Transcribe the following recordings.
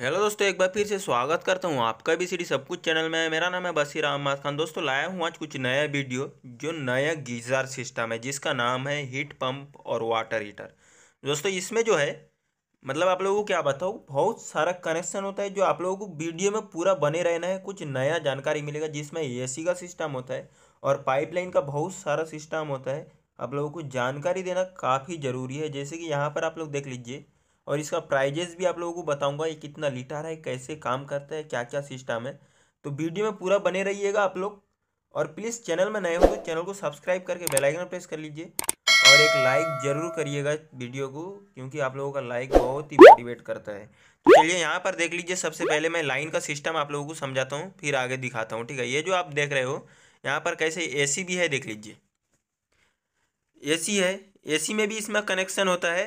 hello दोस्तों एक बार फिर से स्वागत करता हूँ आपका भी सीढ़ी सब कुछ चैनल में मेरा नाम है बसीर अहमद खान दोस्तों लाया हूँ आज कुछ नया वीडियो जो नया गीज़र सिस्टम है जिसका नाम है हीट पंप और वाटर हीटर दोस्तों इसमें जो है मतलब आप लोगों को क्या बताऊँ बहुत सारा कनेक्शन होता है जो आप लोगों को वीडियो में पूरा बने रहना है कुछ नया जानकारी मिलेगा जिसमें ए का सिस्टम होता है और पाइपलाइन का बहुत सारा सिस्टम होता है आप लोगों को जानकारी देना काफ़ी ज़रूरी है जैसे कि यहाँ पर आप लोग देख लीजिए और इसका प्राइजेस भी आप लोगों को बताऊंगा ये कितना लीटर है कैसे काम करता है क्या क्या सिस्टम है तो वीडियो में पूरा बने रहिएगा आप लोग और प्लीज़ चैनल में नए हो तो चैनल को सब्सक्राइब करके बेल आइकन प्रेस कर लीजिए और एक लाइक ज़रूर करिएगा वीडियो को क्योंकि आप लोगों का लाइक बहुत ही मोटिवेट करता है तो चलिए यहाँ पर देख लीजिए सबसे पहले मैं लाइन का सिस्टम आप लोगों को समझाता हूँ फिर आगे दिखाता हूँ ठीक है ये जो आप देख रहे हो यहाँ पर कैसे एसी भी है देख लीजिए एसी है एसी में भी इसमें कनेक्शन होता है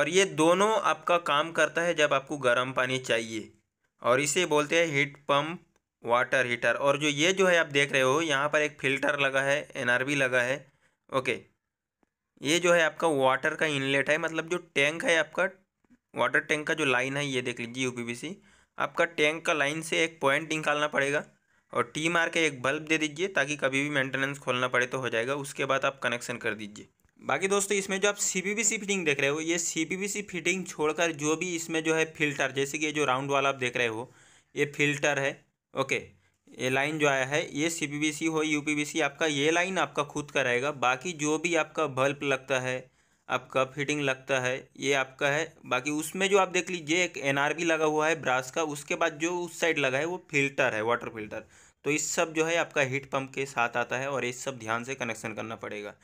और ये दोनों आपका काम करता है जब आपको गर्म पानी चाहिए और इसे बोलते हैं हीट पंप वाटर हीटर और जो ये जो है आप देख रहे हो यहाँ पर एक फ़िल्टर लगा है एन लगा है ओके ये जो है आपका वाटर का इनलेट है मतलब जो टैंक है आपका वाटर टैंक का जो लाइन है ये देख लीजिए यू आपका टैंक का लाइन से एक पॉइंट निकालना पड़ेगा और टी मार के एक बल्ब दे दीजिए ताकि कभी भी मेंटेनेंस खोलना पड़े तो हो जाएगा उसके बाद आप कनेक्शन कर दीजिए बाकी दोस्तों इसमें जो आप सी सी फिटिंग देख रहे हो ये सी सी फिटिंग छोड़कर जो भी इसमें जो है फिल्टर जैसे कि ये जो राउंड वाला आप देख रहे हो ये फिल्टर है ओके ये लाइन जो आया है ये सी सी हो यू सी आपका ये लाइन आपका खुद का रहेगा बाकी जो भी आपका बल्ब लगता है आपका फिटिंग लगता है ये आपका है बाकी उसमें जो आप देख लीजिए एक एन लगा हुआ है ब्रास का उसके बाद जो उस साइड लगा है वो फिल्टर है वाटर फिल्टर तो इस सब जो है आपका हीट पंप के साथ आता है और इस सब ध्यान से कनेक्शन करना पड़ेगा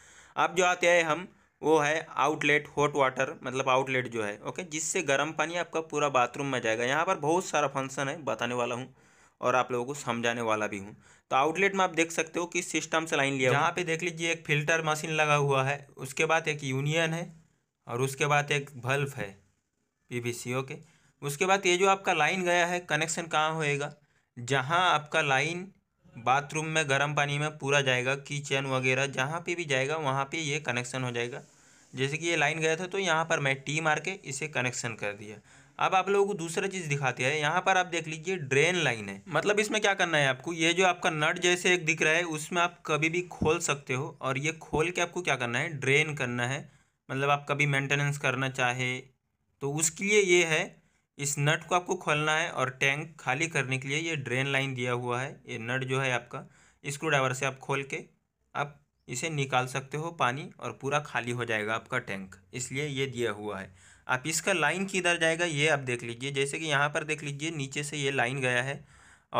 अब जो आते हैं हम वो है आउटलेट हॉट वाटर मतलब आउटलेट जो है ओके जिससे गर्म पानी आपका पूरा बाथरूम में जाएगा यहाँ पर बहुत सारा फंक्शन है बताने वाला हूँ और आप लोगों को समझाने वाला भी हूँ तो आउटलेट में आप देख सकते हो किस सिस्टम से लाइन लिया यहाँ पे देख लीजिए एक फिल्टर मशीन लगा हुआ है उसके बाद एक यूनियन है और उसके बाद एक बल्ब है पी ओके उसके बाद ये जो आपका लाइन गया है कनेक्शन कहाँ होएगा जहाँ आपका लाइन बाथरूम में गर्म पानी में पूरा जाएगा किचन वगैरह जहाँ पे भी जाएगा वहाँ पे ये कनेक्शन हो जाएगा जैसे कि ये लाइन गया था तो यहाँ पर मैं टी मार के इसे कनेक्शन कर दिया अब आप लोगों को दूसरा चीज़ दिखाते हैं यहाँ पर आप देख लीजिए ड्रेन लाइन है मतलब इसमें क्या करना है आपको ये जो आपका नट जैसे एक दिख रहा है उसमें आप कभी भी खोल सकते हो और ये खोल के आपको क्या करना है ड्रेन करना है मतलब आप कभी मेंटेनेंस करना चाहे तो उसके लिए ये है इस नट को आपको खोलना है और टैंक खाली करने के लिए ये ड्रेन लाइन दिया हुआ है ये नट जो है आपका स्क्रू ड्राइवर से आप खोल के आप इसे निकाल सकते हो पानी और पूरा खाली हो जाएगा आपका टैंक इसलिए ये दिया हुआ है आप इसका लाइन किधर जाएगा ये आप देख लीजिए जैसे कि यहाँ पर देख लीजिए नीचे से ये लाइन गया है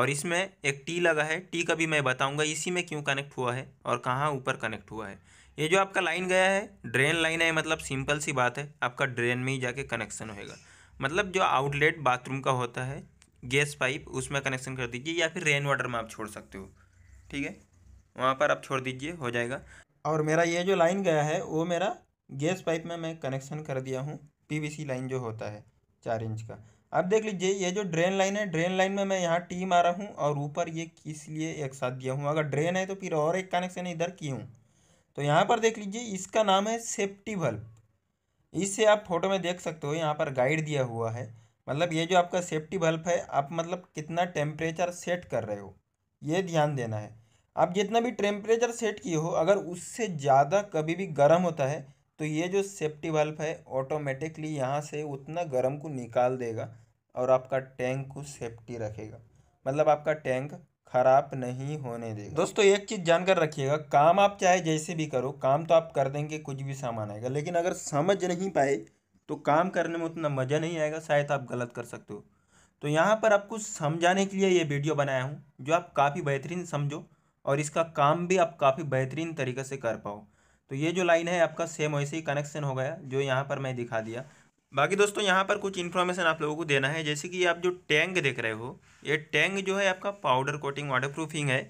और इसमें एक टी लगा है टी का भी मैं बताऊँगा इसी में क्यों कनेक्ट हुआ है और कहाँ ऊपर कनेक्ट हुआ है ये जो आपका लाइन गया है ड्रेन लाइन है मतलब सिंपल सी बात है आपका ड्रेन में ही जाके कनेक्शन होएगा मतलब जो आउटलेट बाथरूम का होता है गैस पाइप उसमें कनेक्शन कर दीजिए या फिर रेन वाटर में आप छोड़ सकते हो ठीक है वहाँ पर आप छोड़ दीजिए हो जाएगा और मेरा ये जो लाइन गया है वो मेरा गैस पाइप में मैं कनेक्शन कर दिया हूँ पीवीसी लाइन जो होता है चार इंच का अब देख लीजिए ये जो ड्रेन लाइन है ड्रेन लाइन में मैं यहाँ टी मारा हूँ और ऊपर ये किस लिए एक साथ दिया हूँ अगर ड्रेन है तो फिर और एक कनेक्शन इधर की हूँ तो यहाँ पर देख लीजिए इसका नाम है सेफ्टी बल्ब इससे आप फोटो में देख सकते हो यहाँ पर गाइड दिया हुआ है मतलब ये जो आपका सेफ्टी बल्ब है आप मतलब कितना टेम्परेचर सेट कर रहे हो ये ध्यान देना है आप जितना भी टेम्परेचर सेट किए हो अगर उससे ज़्यादा कभी भी गर्म होता है तो ये जो सेफ्टी बल्ब है ऑटोमेटिकली यहाँ से उतना गर्म को निकाल देगा और आपका टैंक को सेफ्टी रखेगा मतलब आपका टैंक खराब नहीं होने देगा दोस्तों एक चीज़ जानकर रखिएगा काम आप चाहे जैसे भी करो काम तो आप कर देंगे कुछ भी सामान आएगा लेकिन अगर समझ नहीं पाए तो काम करने में उतना मज़ा नहीं आएगा शायद आप गलत कर सकते हो तो यहाँ पर आपको समझाने के लिए ये वीडियो बनाया हूँ जो आप काफ़ी बेहतरीन समझो और इसका काम भी आप काफ़ी बेहतरीन तरीके से कर पाओ तो ये जो लाइन है आपका सेम वैसे ही कनेक्शन हो गया जो यहाँ पर मैं दिखा दिया बाकी दोस्तों यहाँ पर कुछ इन्फॉर्मेशन आप लोगों को देना है जैसे कि आप जो टैंक देख रहे हो ये टैंक जो है आपका पाउडर कोटिंग वाटर प्रूफिंग है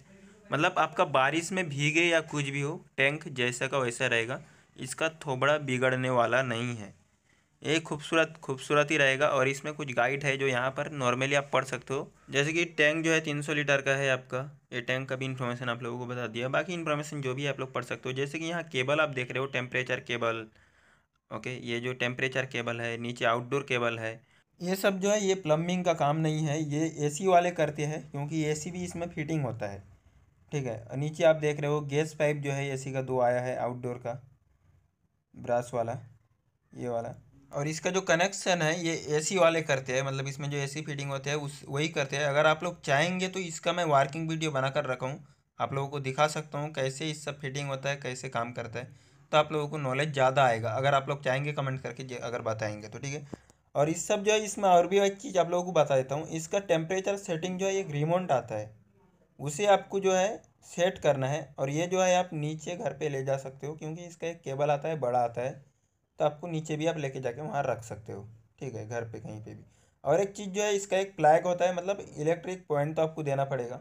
मतलब आपका बारिश में भीगे या कुछ भी हो टैंक जैसा का वैसा रहेगा इसका थोबड़ा बिगड़ने वाला नहीं है ये खूबसूरत खूबसूरत ही रहेगा और इसमें कुछ गाइड है जो यहाँ पर नॉर्मली आप पढ़ सकते हो जैसे कि टैंक जो है 300 लीटर का है आपका ये टैंक का भी इन्फॉर्मेशन आप लोगों को बता दिया बाकी इन्फॉर्मेशन जो भी आप लोग पढ़ सकते हो जैसे कि यहाँ केबल आप देख रहे हो टेम्परेचर केबल ओके ये जो टेम्परेचर केबल है नीचे आउटडोर केबल है ये सब जो है ये प्लम्बिंग का काम नहीं है ये एसी वाले करते हैं क्योंकि एसी भी इसमें फिटिंग होता है ठीक है नीचे आप देख रहे हो गैस पाइप जो है एसी का दो आया है आउटडोर का ब्रास वाला ये वाला और इसका जो कनेक्शन है ये एसी वाले करते हैं मतलब इसमें जो एसी फिटिंग होते हैं उस वही करते हैं अगर आप लोग चाहेंगे तो इसका मैं वर्किंग वीडियो बनाकर रखा हूँ आप लोगों को दिखा सकता हूँ कैसे इस सब फिटिंग होता है कैसे काम करता है तो आप लोगों को नॉलेज ज़्यादा आएगा अगर आप लोग चाहेंगे कमेंट करके अगर बताएंगे तो ठीक है और इस सब जो है इसमें और भी एक चीज़ आप लोगों को बता देता हूँ इसका टेम्परेचर सेटिंग जो है एक रिमोट आता है उसे आपको जो है सेट करना है और ये जो है आप नीचे घर पर ले जा सकते हो क्योंकि इसका एक केबल आता है बड़ा आता है तो आपको नीचे भी आप लेके जाके वहाँ रख सकते हो ठीक है घर पे कहीं पे भी और एक चीज़ जो है इसका एक प्लैग होता है मतलब इलेक्ट्रिक पॉइंट तो आपको देना पड़ेगा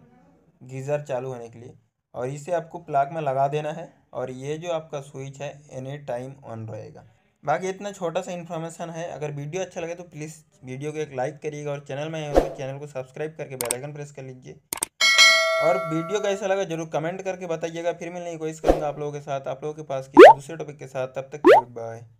गीज़र चालू होने के लिए और इसे आपको प्लाग में लगा देना है और ये जो आपका स्विच है एनी टाइम ऑन रहेगा बाकी इतना छोटा सा इन्फॉर्मेशन है अगर वीडियो अच्छा लगे तो प्लीज़ वीडियो को एक लाइक करिएगा और चैनल में तो चैनल को सब्सक्राइब करके बेलाइकन प्रेस कर लीजिए और वीडियो कैसा लगा जरूर कमेंट करके बताइएगा फिर मिलने की कोशिश करूँगा आप लोगों के साथ आप लोगों के पास किसी दूसरे टॉपिक के साथ तब तक बाय